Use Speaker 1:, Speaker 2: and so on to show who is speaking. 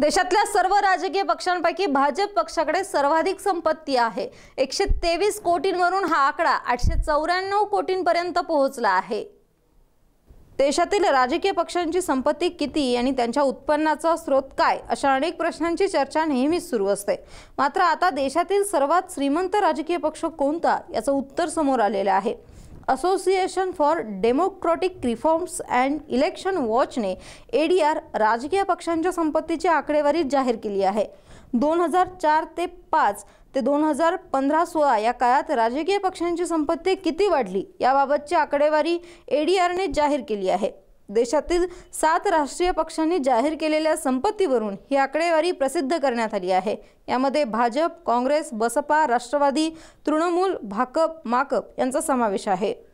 Speaker 1: देशातल्या सर्व राजकीय पक्षांपैकी भाजप पक्षाकडे सर्वाधिक संपत्ती आहे एकशे तेवीस कोटींवरून हा आकडा आठशे चौऱ्याण्णव कोटींपर्यंत पोहोचला आहे देशातील राजकीय पक्षांची संपत्ती किती आणि त्यांच्या उत्पन्नाचा स्रोत काय अशा अनेक प्रश्नांची चर्चा नेहमीच सुरू असते मात्र आता देशातील सर्वात श्रीमंत राजकीय पक्ष कोणता याचं उत्तर समोर आलेलं आहे Association for Democratic Reforms and Election वॉचने ए डी आर राजकीय पक्षांच्या संपत्तीची आकडेवारी जाहीर केली आहे दोन हजार चार ते पाच ते दोन हजार पंधरा सोळा या काळात राजकीय पक्षांची संपत्ती किती वाढली याबाबतची आकडेवारी ए डी आरने जाहीर केली आहे देशातील सात राष्ट्रीय पक्षांनी जाहीर केलेल्या संपत्तीवरून ही आकडेवारी प्रसिद्ध करण्यात आली आहे यामध्ये भाजप काँग्रेस बसपा राष्ट्रवादी तृणमूल भाकप माकप यांचा समावेश आहे